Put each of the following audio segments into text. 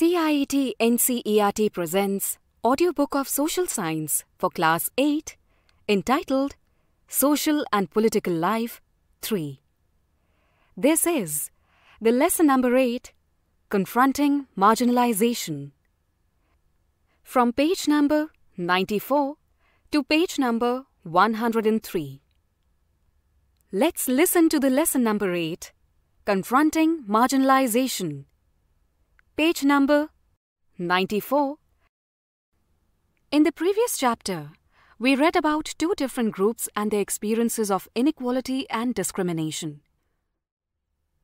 CIET NCERT presents audiobook of social science for class 8 entitled Social and Political Life 3. This is the lesson number 8 Confronting Marginalization. From page number 94 to page number 103. Let's listen to the lesson number 8 Confronting Marginalization Page number 94. In the previous chapter, we read about two different groups and their experiences of inequality and discrimination.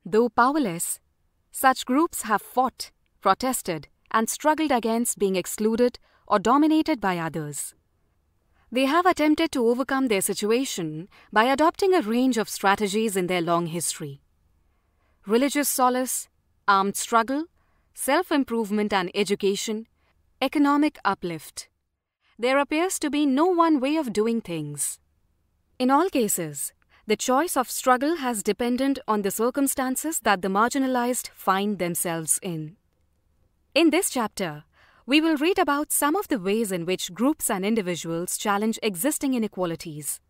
Though powerless, such groups have fought, protested, and struggled against being excluded or dominated by others. They have attempted to overcome their situation by adopting a range of strategies in their long history religious solace, armed struggle, self improvement and education, economic uplift. There appears to be no one way of doing things. In all cases, the choice of struggle has depended on the circumstances that the marginalized find themselves in. In this chapter, we will read about some of the ways in which groups and individuals challenge existing inequalities.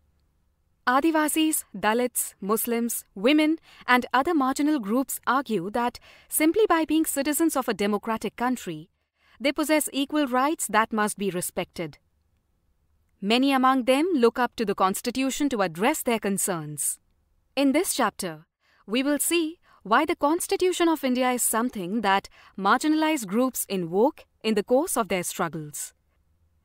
Adivasis, Dalits, Muslims, women, and other marginal groups argue that simply by being citizens of a democratic country, they possess equal rights that must be respected. Many among them look up to the Constitution to address their concerns. In this chapter, we will see why the Constitution of India is something that marginalized groups invoke in the course of their struggles.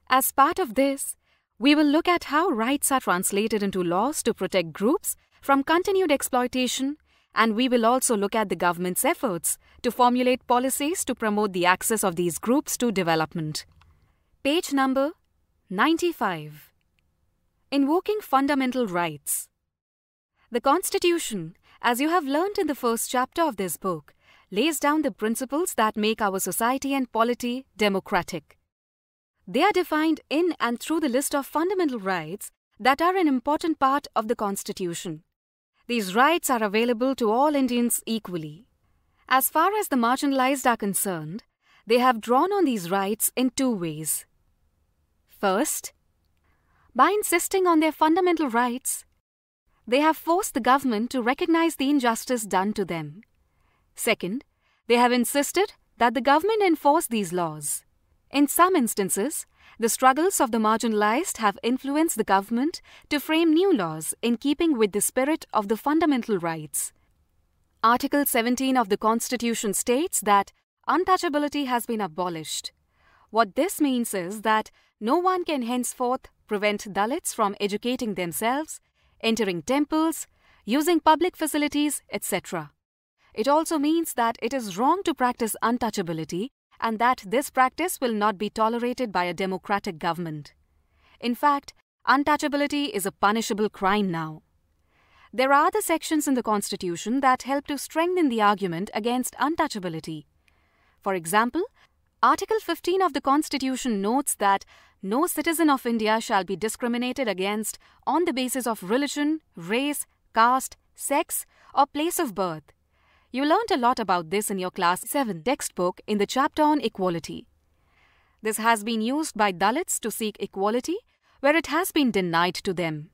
As part of this, we will look at how rights are translated into laws to protect groups from continued exploitation, and we will also look at the government's efforts to formulate policies to promote the access of these groups to development. Page number 95 Invoking Fundamental Rights The Constitution, as you have learned in the first chapter of this book, lays down the principles that make our society and polity democratic. They are defined in and through the list of fundamental rights that are an important part of the Constitution. These rights are available to all Indians equally. As far as the marginalized are concerned, they have drawn on these rights in two ways. First, by insisting on their fundamental rights, they have forced the government to recognize the injustice done to them. Second, they have insisted that the government enforce these laws. In some instances, the struggles of the marginalized have influenced the government to frame new laws in keeping with the spirit of the fundamental rights. Article 17 of the Constitution states that untouchability has been abolished. What this means is that no one can henceforth prevent Dalits from educating themselves, entering temples, using public facilities, etc. It also means that it is wrong to practice untouchability and that this practice will not be tolerated by a democratic government. In fact, untouchability is a punishable crime now. There are other sections in the Constitution that help to strengthen the argument against untouchability. For example, Article 15 of the Constitution notes that no citizen of India shall be discriminated against on the basis of religion, race, caste, sex, or place of birth. You learnt a lot about this in your Class 7 textbook in the chapter on equality. This has been used by Dalits to seek equality where it has been denied to them.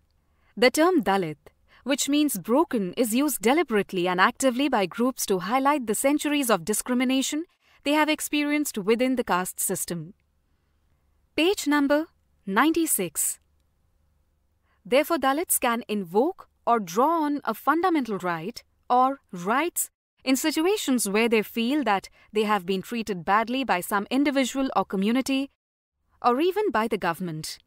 The term Dalit, which means broken, is used deliberately and actively by groups to highlight the centuries of discrimination they have experienced within the caste system. Page number 96. Therefore, Dalits can invoke or draw on a fundamental right or rights in situations where they feel that they have been treated badly by some individual or community, or even by the government,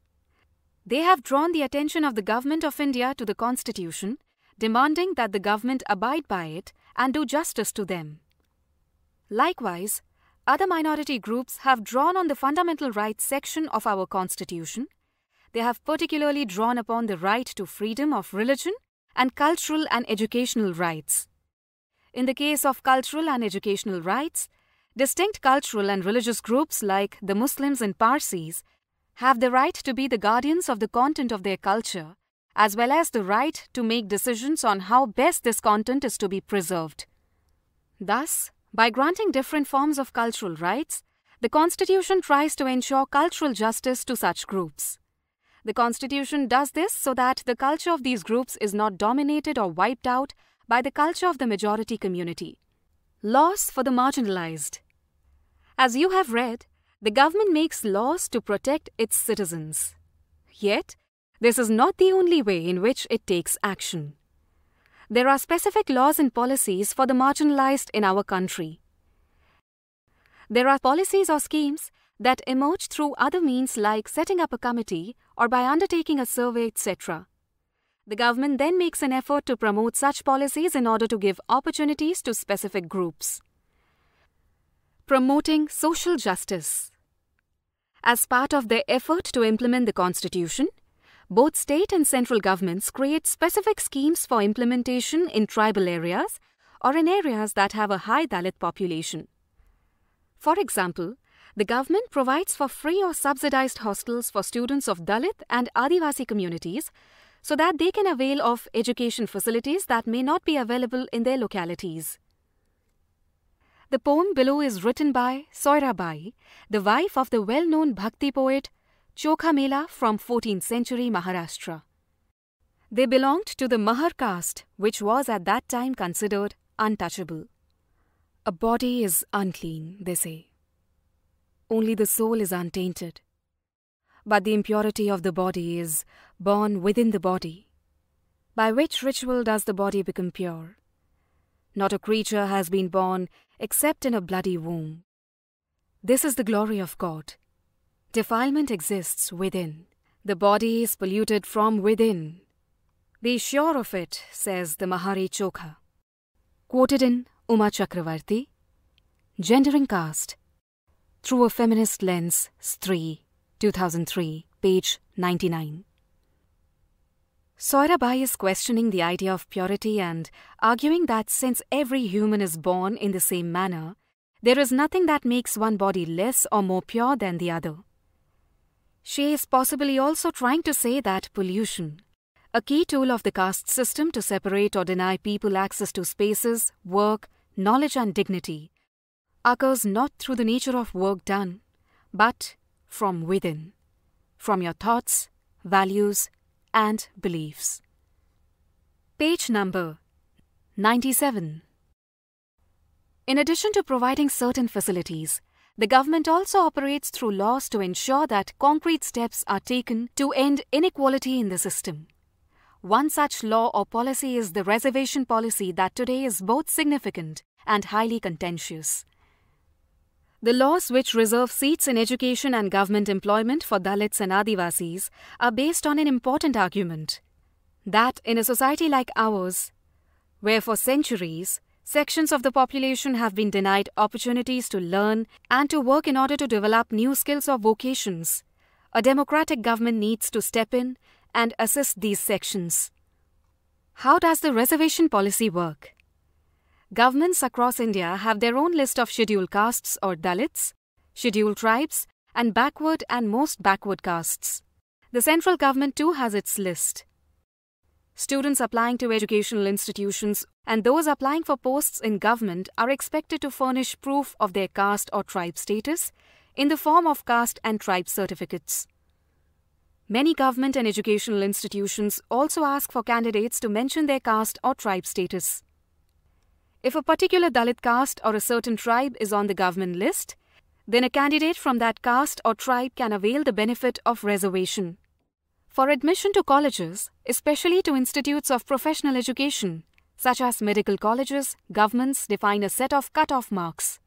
they have drawn the attention of the Government of India to the Constitution, demanding that the government abide by it and do justice to them. Likewise, other minority groups have drawn on the fundamental rights section of our Constitution. They have particularly drawn upon the right to freedom of religion and cultural and educational rights in the case of cultural and educational rights, distinct cultural and religious groups like the Muslims and Parsis have the right to be the guardians of the content of their culture, as well as the right to make decisions on how best this content is to be preserved. Thus, by granting different forms of cultural rights, the Constitution tries to ensure cultural justice to such groups. The Constitution does this so that the culture of these groups is not dominated or wiped out by the culture of the majority community. Laws for the marginalized. As you have read, the government makes laws to protect its citizens. Yet, this is not the only way in which it takes action. There are specific laws and policies for the marginalized in our country. There are policies or schemes that emerge through other means like setting up a committee or by undertaking a survey, etc. The government then makes an effort to promote such policies in order to give opportunities to specific groups. Promoting social justice. As part of their effort to implement the Constitution, both state and central governments create specific schemes for implementation in tribal areas or in areas that have a high Dalit population. For example, the government provides for free or subsidized hostels for students of Dalit and Adivasi communities so that they can avail of education facilities that may not be available in their localities. The poem below is written by Soirabai, the wife of the well-known Bhakti poet Chokhamela from 14th century Maharashtra. They belonged to the Mahar caste, which was at that time considered untouchable. A body is unclean, they say. Only the soul is untainted but the impurity of the body is born within the body. By which ritual does the body become pure? Not a creature has been born except in a bloody womb. This is the glory of God. Defilement exists within. The body is polluted from within. Be sure of it, says the Mahari Chokha. Quoted in Uma Chakravarti, Gender and Caste, Through a Feminist Lens, Stree. 2003, page 99. Soirabai is questioning the idea of purity and arguing that since every human is born in the same manner, there is nothing that makes one body less or more pure than the other. She is possibly also trying to say that pollution, a key tool of the caste system to separate or deny people access to spaces, work, knowledge, and dignity, occurs not through the nature of work done, but from within, from your thoughts, values, and beliefs. Page number 97. In addition to providing certain facilities, the government also operates through laws to ensure that concrete steps are taken to end inequality in the system. One such law or policy is the reservation policy that today is both significant and highly contentious. The laws which reserve seats in education and government employment for Dalits and Adivasis are based on an important argument that in a society like ours, where for centuries sections of the population have been denied opportunities to learn and to work in order to develop new skills or vocations, a democratic government needs to step in and assist these sections. How does the reservation policy work? Governments across India have their own list of scheduled castes or Dalits, scheduled tribes, and backward and most backward castes. The central government too has its list. Students applying to educational institutions and those applying for posts in government are expected to furnish proof of their caste or tribe status in the form of caste and tribe certificates. Many government and educational institutions also ask for candidates to mention their caste or tribe status. If a particular Dalit caste or a certain tribe is on the government list, then a candidate from that caste or tribe can avail the benefit of reservation. For admission to colleges, especially to institutes of professional education, such as medical colleges, governments define a set of cut-off marks.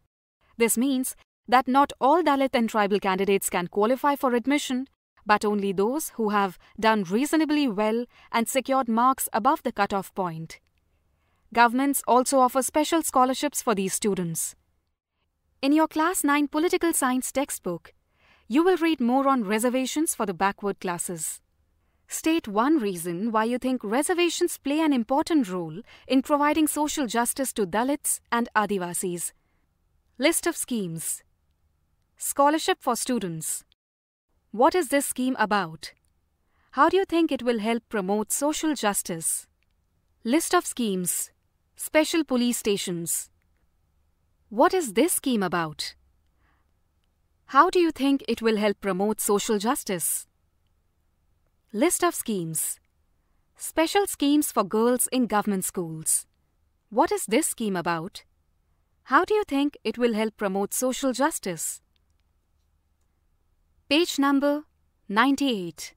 This means that not all Dalit and tribal candidates can qualify for admission, but only those who have done reasonably well and secured marks above the cut-off point. Governments also offer special scholarships for these students. In your Class 9 Political Science textbook, you will read more on reservations for the backward classes. State one reason why you think reservations play an important role in providing social justice to Dalits and Adivasis. List of schemes Scholarship for students. What is this scheme about? How do you think it will help promote social justice? List of schemes Special police stations. What is this scheme about? How do you think it will help promote social justice? List of schemes. Special schemes for girls in government schools. What is this scheme about? How do you think it will help promote social justice? Page number 98.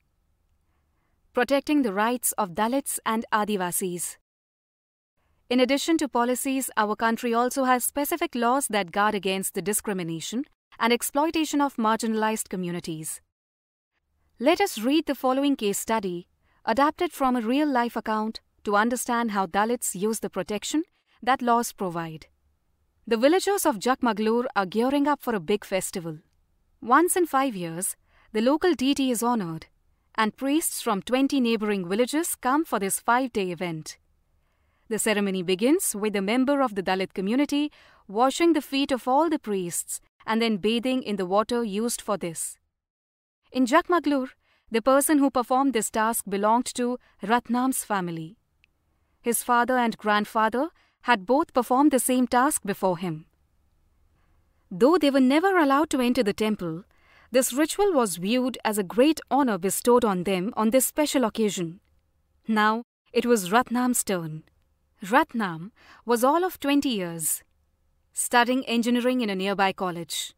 Protecting the rights of Dalits and Adivasis. In addition to policies, our country also has specific laws that guard against the discrimination and exploitation of marginalized communities. Let us read the following case study, adapted from a real life account, to understand how Dalits use the protection that laws provide. The villagers of Jakmaglur are gearing up for a big festival. Once in five years, the local deity is honored, and priests from 20 neighboring villages come for this five day event. The ceremony begins with a member of the Dalit community washing the feet of all the priests and then bathing in the water used for this. In Jakmaglur, the person who performed this task belonged to Ratnam's family. His father and grandfather had both performed the same task before him. Though they were never allowed to enter the temple, this ritual was viewed as a great honor bestowed on them on this special occasion. Now, it was Ratnam's turn. Ratnam was all of 20 years, studying engineering in a nearby college.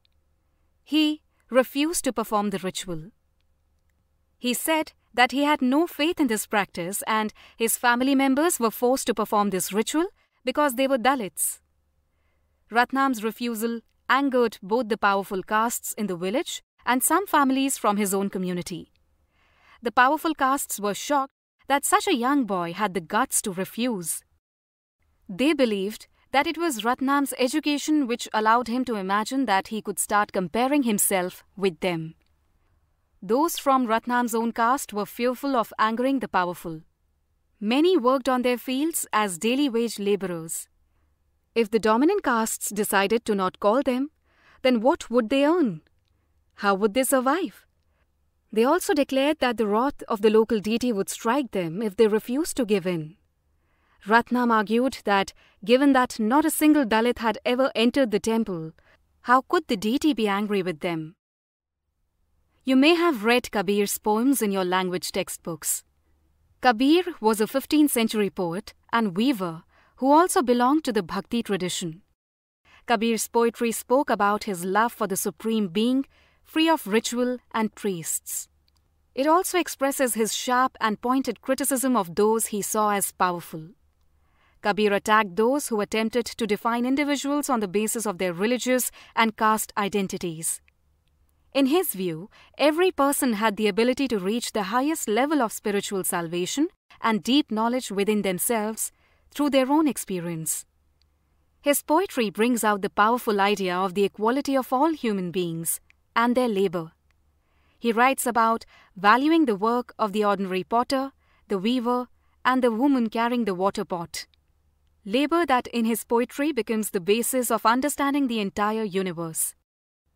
He refused to perform the ritual. He said that he had no faith in this practice and his family members were forced to perform this ritual because they were Dalits. Ratnam's refusal angered both the powerful castes in the village and some families from his own community. The powerful castes were shocked that such a young boy had the guts to refuse they believed that it was Ratnam's education which allowed him to imagine that he could start comparing himself with them. Those from Ratnam's own caste were fearful of angering the powerful. Many worked on their fields as daily wage laborers. If the dominant castes decided to not call them, then what would they earn? How would they survive? They also declared that the wrath of the local deity would strike them if they refused to give in. Ratnam argued that given that not a single Dalit had ever entered the temple, how could the deity be angry with them? You may have read Kabir's poems in your language textbooks. Kabir was a 15th century poet and weaver who also belonged to the Bhakti tradition. Kabir's poetry spoke about his love for the Supreme Being, free of ritual and priests. It also expresses his sharp and pointed criticism of those he saw as powerful. Kabir attacked those who attempted to define individuals on the basis of their religious and caste identities. In his view, every person had the ability to reach the highest level of spiritual salvation and deep knowledge within themselves through their own experience. His poetry brings out the powerful idea of the equality of all human beings and their labor. He writes about valuing the work of the ordinary potter, the weaver, and the woman carrying the water pot labor that in his poetry becomes the basis of understanding the entire universe.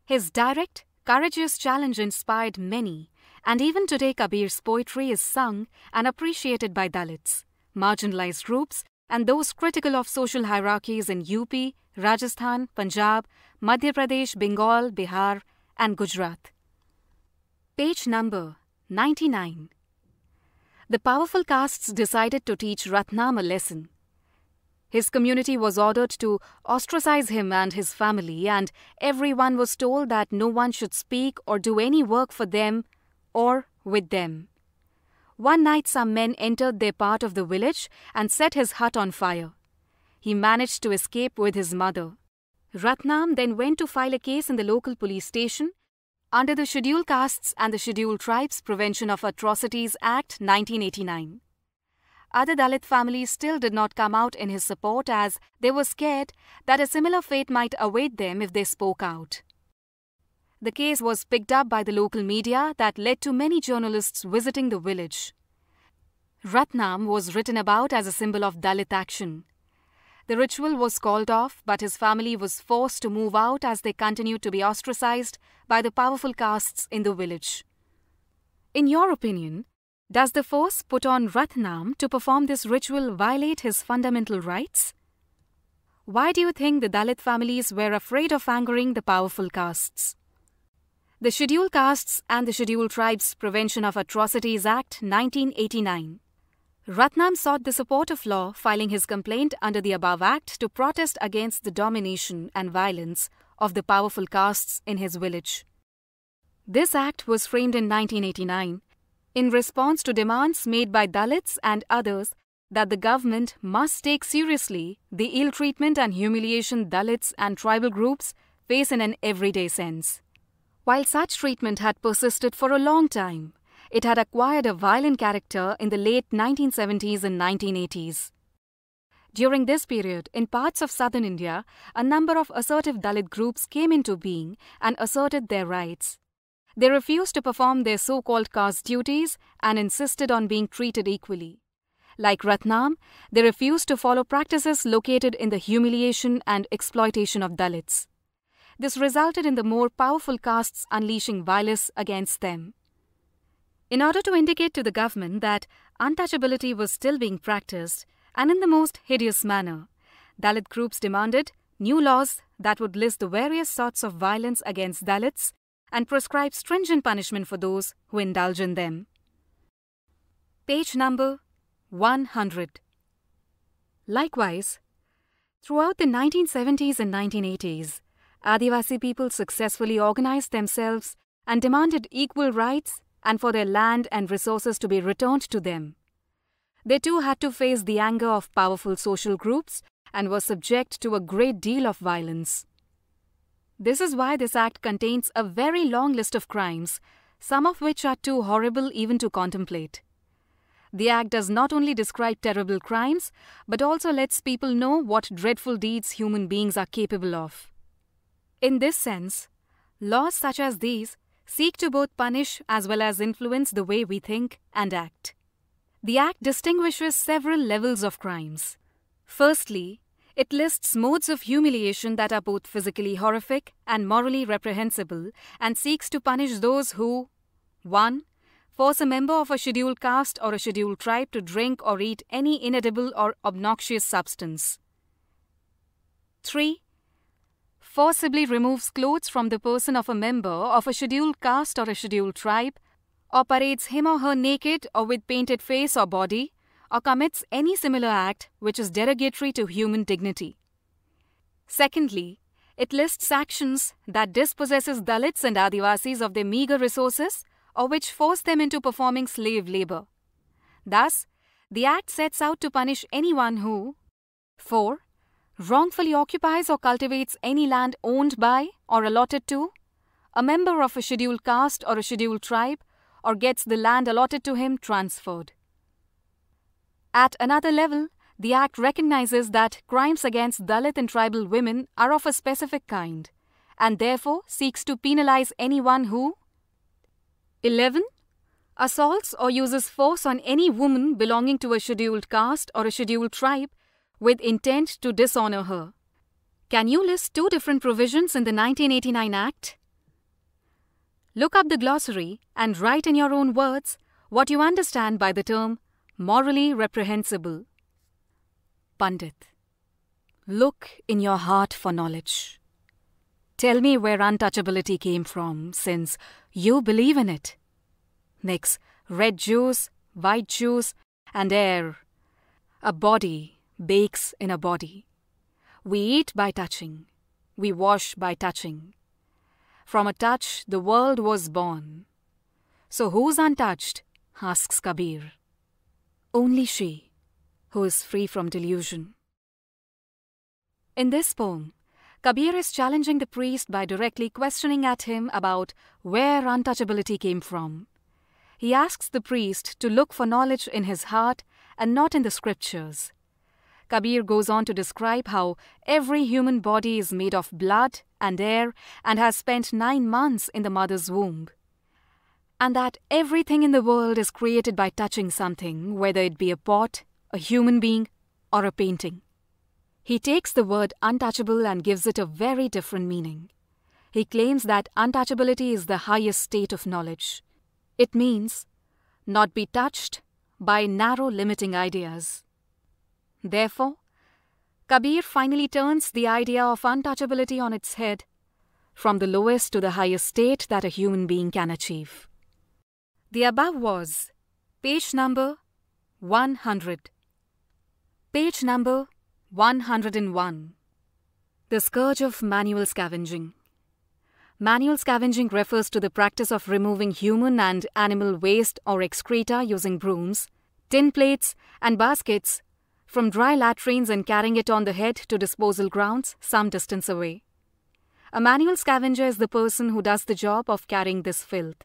His direct, courageous challenge inspired many, and even today Kabir's poetry is sung and appreciated by Dalits, marginalized groups, and those critical of social hierarchies in UP, Rajasthan, Punjab, Madhya Pradesh, Bengal, Bihar, and Gujarat. Page number 99. The powerful castes decided to teach Ratnam a lesson. His community was ordered to ostracize him and his family, and everyone was told that no one should speak or do any work for them or with them. One night, some men entered their part of the village and set his hut on fire. He managed to escape with his mother. Ratnam then went to file a case in the local police station under the Scheduled Castes and the Scheduled Tribes Prevention of Atrocities Act 1989 other Dalit families still did not come out in his support as they were scared that a similar fate might await them if they spoke out. The case was picked up by the local media that led to many journalists visiting the village. Ratnam was written about as a symbol of Dalit action. The ritual was called off, but his family was forced to move out as they continued to be ostracized by the powerful castes in the village. In your opinion, does the force put on Ratnam to perform this ritual violate his fundamental rights? Why do you think the Dalit families were afraid of angering the powerful castes? The Scheduled Castes and the Scheduled Tribes Prevention of Atrocities Act 1989. Ratnam sought the support of law, filing his complaint under the above act to protest against the domination and violence of the powerful castes in his village. This act was framed in 1989 in response to demands made by Dalits and others that the government must take seriously the ill treatment and humiliation Dalits and tribal groups face in an everyday sense. While such treatment had persisted for a long time, it had acquired a violent character in the late 1970s and 1980s. During this period, in parts of southern India, a number of assertive Dalit groups came into being and asserted their rights. They refused to perform their so called caste duties and insisted on being treated equally. Like Ratnam, they refused to follow practices located in the humiliation and exploitation of Dalits. This resulted in the more powerful castes unleashing violence against them. In order to indicate to the government that untouchability was still being practiced, and in the most hideous manner, Dalit groups demanded new laws that would list the various sorts of violence against Dalits and prescribe stringent punishment for those who indulge in them. Page number 100. Likewise, throughout the 1970s and 1980s, Adivasi people successfully organized themselves and demanded equal rights and for their land and resources to be returned to them. They too had to face the anger of powerful social groups and were subject to a great deal of violence. This is why this act contains a very long list of crimes, some of which are too horrible even to contemplate. The Act does not only describe terrible crimes, but also lets people know what dreadful deeds human beings are capable of. In this sense, laws such as these seek to both punish as well as influence the way we think and act. The Act distinguishes several levels of crimes. Firstly, it lists modes of humiliation that are both physically horrific and morally reprehensible and seeks to punish those who 1. Force a member of a scheduled caste or a scheduled tribe to drink or eat any inedible or obnoxious substance. 3. Forcibly removes clothes from the person of a member of a scheduled caste or a scheduled tribe, or parades him or her naked or with painted face or body, or commits any similar act which is derogatory to human dignity. Secondly, it lists actions that dispossesses Dalits and Adivasis of their meager resources or which force them into performing slave labor. Thus, the Act sets out to punish anyone who 4. Wrongfully occupies or cultivates any land owned by or allotted to a member of a scheduled caste or a scheduled tribe or gets the land allotted to him transferred. At another level, the Act recognizes that crimes against Dalit and tribal women are of a specific kind and therefore seeks to penalize anyone who 11. Assaults or uses force on any woman belonging to a scheduled caste or a scheduled tribe with intent to dishonor her. Can you list two different provisions in the 1989 Act? Look up the glossary and write in your own words what you understand by the term morally reprehensible. Pandit, look in your heart for knowledge. Tell me where untouchability came from, since you believe in it. Mix red juice, white juice, and air. A body bakes in a body. We eat by touching. We wash by touching. From a touch, the world was born. So who's untouched? asks Kabir. Only she who is free from delusion. In this poem, Kabir is challenging the priest by directly questioning at him about where untouchability came from. He asks the priest to look for knowledge in his heart and not in the scriptures. Kabir goes on to describe how every human body is made of blood and air and has spent nine months in the mother's womb and that everything in the world is created by touching something, whether it be a pot, a human being, or a painting. He takes the word untouchable and gives it a very different meaning. He claims that untouchability is the highest state of knowledge. It means not be touched by narrow limiting ideas. Therefore, Kabir finally turns the idea of untouchability on its head from the lowest to the highest state that a human being can achieve. The above was page number 100. Page number 101. The Scourge of Manual Scavenging. Manual scavenging refers to the practice of removing human and animal waste or excreta using brooms, tin plates, and baskets from dry latrines and carrying it on the head to disposal grounds some distance away. A manual scavenger is the person who does the job of carrying this filth.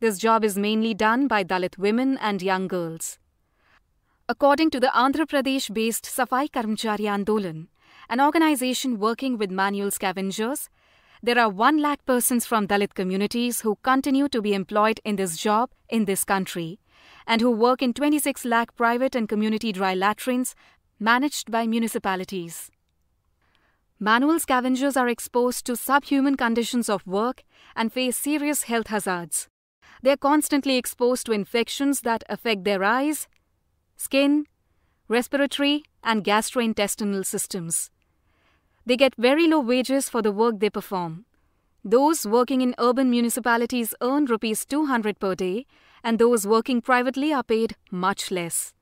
This job is mainly done by Dalit women and young girls. According to the Andhra Pradesh based Safai Karmchari Andolan, an organization working with manual scavengers, there are 1 lakh persons from Dalit communities who continue to be employed in this job in this country and who work in 26 lakh private and community dry latrines managed by municipalities. Manual scavengers are exposed to subhuman conditions of work and face serious health hazards. They are constantly exposed to infections that affect their eyes, skin, respiratory, and gastrointestinal systems. They get very low wages for the work they perform. Those working in urban municipalities earn rupees 200 per day, and those working privately are paid much less.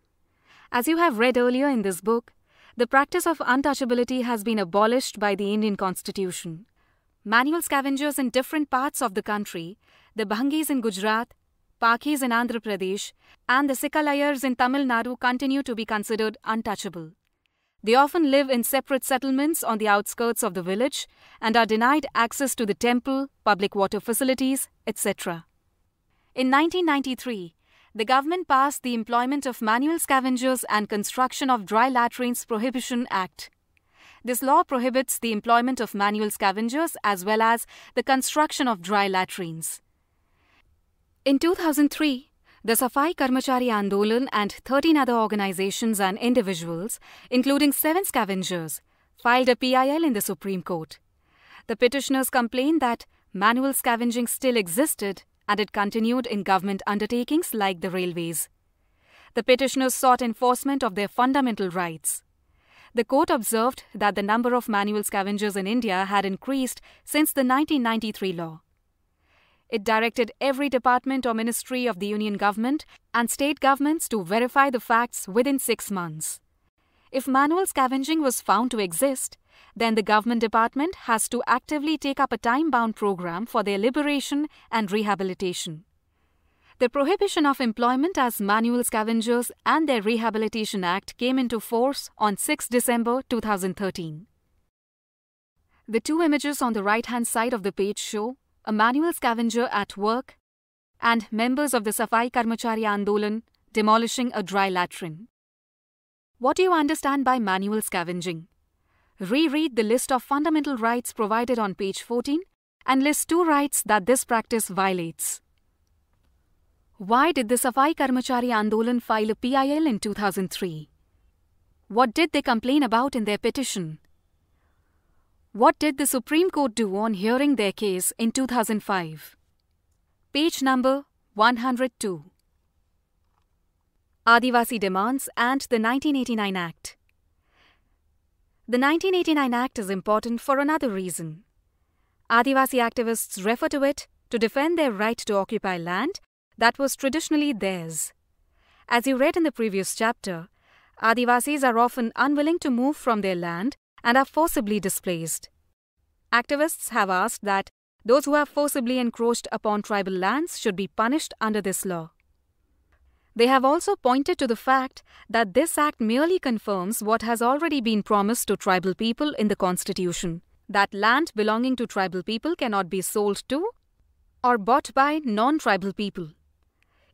As you have read earlier in this book, the practice of untouchability has been abolished by the Indian Constitution. Manual scavengers in different parts of the country the Bhangis in Gujarat, Pakhis in Andhra Pradesh, and the Sikalayars in Tamil Nadu continue to be considered untouchable. They often live in separate settlements on the outskirts of the village and are denied access to the temple, public water facilities, etc. In 1993, the government passed the Employment of Manual Scavengers and Construction of Dry Latrines Prohibition Act. This law prohibits the employment of manual scavengers as well as the construction of dry latrines. In 2003, the Safai Karmachari Andolan and 13 other organizations and individuals, including seven scavengers, filed a PIL in the Supreme Court. The petitioners complained that manual scavenging still existed and it continued in government undertakings like the railways. The petitioners sought enforcement of their fundamental rights. The court observed that the number of manual scavengers in India had increased since the 1993 law. It directed every department or ministry of the union government and state governments to verify the facts within six months. If manual scavenging was found to exist, then the government department has to actively take up a time bound program for their liberation and rehabilitation. The Prohibition of Employment as Manual Scavengers and their Rehabilitation Act came into force on 6 December 2013. The two images on the right hand side of the page show a manual scavenger at work, and members of the Safai Karmachari Andolan demolishing a dry latrine. What do you understand by manual scavenging? Reread the list of fundamental rights provided on page 14 and list two rights that this practice violates. Why did the Safai Karmachari Andolan file a PIL in 2003? What did they complain about in their petition? What did the Supreme Court do on hearing their case in 2005? Page number 102. Adivasi Demands and the 1989 Act. The 1989 Act is important for another reason. Adivasi activists refer to it to defend their right to occupy land that was traditionally theirs. As you read in the previous chapter, Adivasis are often unwilling to move from their land and are forcibly displaced. Activists have asked that those who have forcibly encroached upon tribal lands should be punished under this law. They have also pointed to the fact that this act merely confirms what has already been promised to tribal people in the Constitution that land belonging to tribal people cannot be sold to or bought by non tribal people.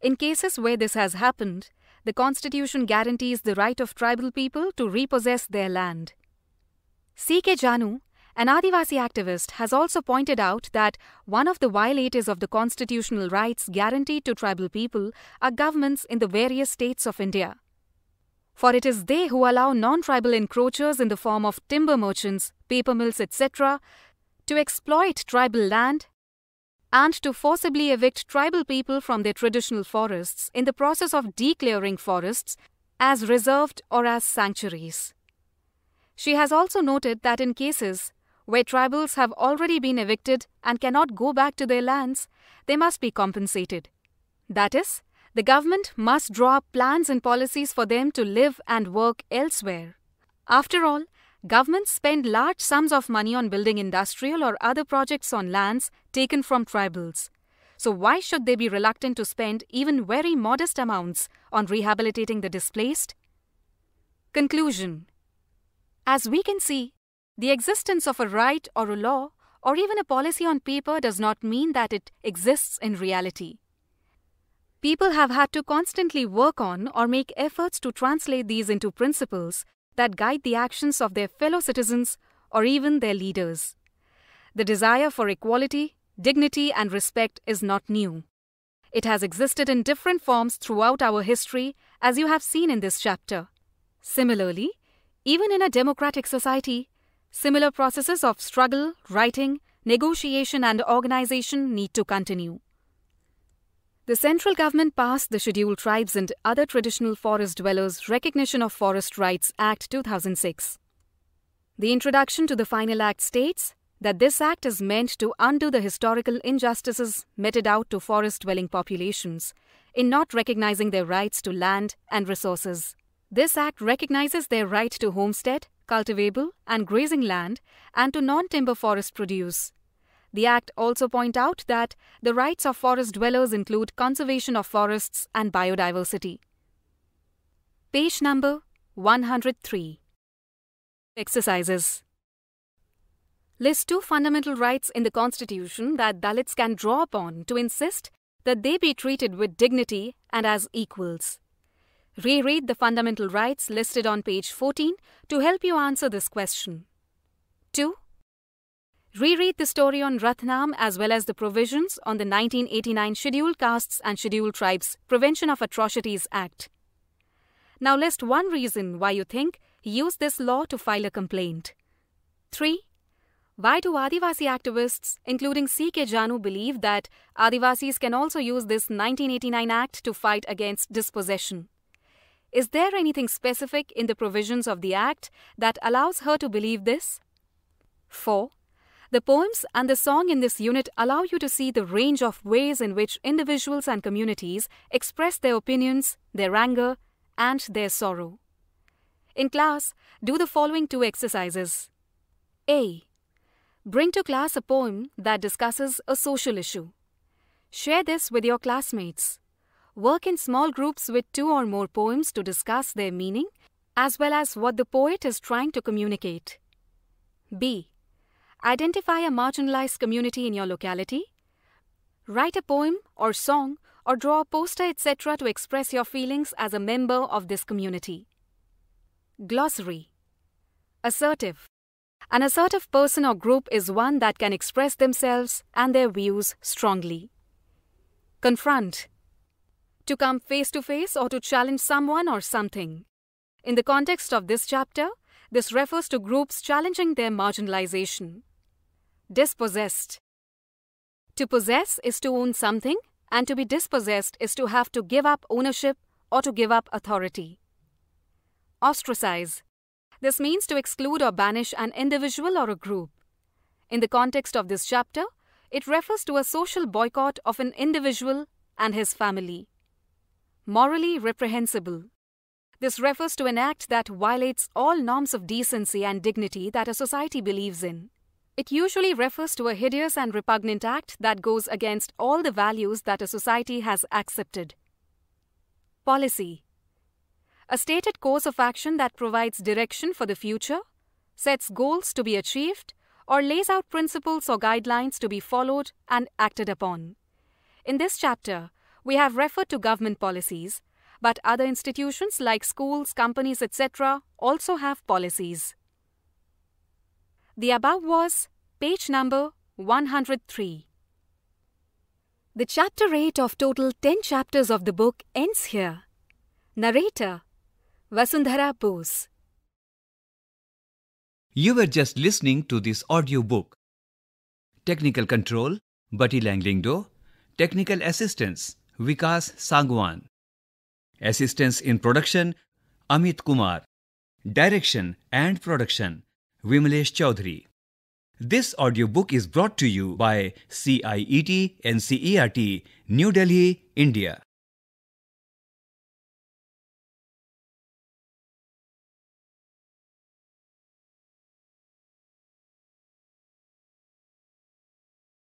In cases where this has happened, the Constitution guarantees the right of tribal people to repossess their land. C.K. Janu, an Adivasi activist, has also pointed out that one of the violators of the constitutional rights guaranteed to tribal people are governments in the various states of India. For it is they who allow non tribal encroachers in the form of timber merchants, paper mills, etc., to exploit tribal land and to forcibly evict tribal people from their traditional forests in the process of declaring forests as reserved or as sanctuaries. She has also noted that in cases where tribals have already been evicted and cannot go back to their lands, they must be compensated. That is, the government must draw up plans and policies for them to live and work elsewhere. After all, governments spend large sums of money on building industrial or other projects on lands taken from tribals. So, why should they be reluctant to spend even very modest amounts on rehabilitating the displaced? Conclusion as we can see, the existence of a right or a law or even a policy on paper does not mean that it exists in reality. People have had to constantly work on or make efforts to translate these into principles that guide the actions of their fellow citizens or even their leaders. The desire for equality, dignity, and respect is not new. It has existed in different forms throughout our history, as you have seen in this chapter. Similarly, even in a democratic society, similar processes of struggle, writing, negotiation, and organization need to continue. The central government passed the Scheduled Tribes and Other Traditional Forest Dwellers Recognition of Forest Rights Act 2006. The introduction to the final act states that this act is meant to undo the historical injustices meted out to forest dwelling populations in not recognizing their rights to land and resources. This Act recognizes their right to homestead, cultivable, and grazing land, and to non timber forest produce. The Act also point out that the rights of forest dwellers include conservation of forests and biodiversity. Page number 103. Exercises List two fundamental rights in the Constitution that Dalits can draw upon to insist that they be treated with dignity and as equals. Reread the fundamental rights listed on page 14 to help you answer this question. 2. Reread the story on Rathnam as well as the provisions on the 1989 Scheduled Castes and Scheduled Tribes Prevention of Atrocities Act. Now list one reason why you think use this law to file a complaint. 3. Why do Adivasi activists, including C.K. Janu, believe that Adivasis can also use this 1989 Act to fight against dispossession? Is there anything specific in the provisions of the Act that allows her to believe this? 4. The poems and the song in this unit allow you to see the range of ways in which individuals and communities express their opinions, their anger, and their sorrow. In class, do the following two exercises. A. Bring to class a poem that discusses a social issue. Share this with your classmates work in small groups with two or more poems to discuss their meaning as well as what the poet is trying to communicate. B. Identify a marginalized community in your locality. Write a poem or song or draw a poster, etc., to express your feelings as a member of this community. Glossary Assertive An assertive person or group is one that can express themselves and their views strongly. Confront to come face to face or to challenge someone or something. In the context of this chapter, this refers to groups challenging their marginalization. Dispossessed. To possess is to own something, and to be dispossessed is to have to give up ownership or to give up authority. Ostracize. This means to exclude or banish an individual or a group. In the context of this chapter, it refers to a social boycott of an individual and his family morally reprehensible. This refers to an act that violates all norms of decency and dignity that a society believes in. It usually refers to a hideous and repugnant act that goes against all the values that a society has accepted. Policy A stated course of action that provides direction for the future, sets goals to be achieved, or lays out principles or guidelines to be followed and acted upon. In this chapter, we have referred to government policies, but other institutions like schools, companies, etc. also have policies. The above was page number 103. The chapter 8 of total 10 chapters of the book ends here. Narrator Vasundhara Bose. You were just listening to this audiobook. Technical control Bati Langlingdo. Technical assistance Vikas Sagwan. Assistance in production Amit Kumar. Direction and production Vimlesh Chaudhary. This audiobook is brought to you by CIET and New Delhi, India.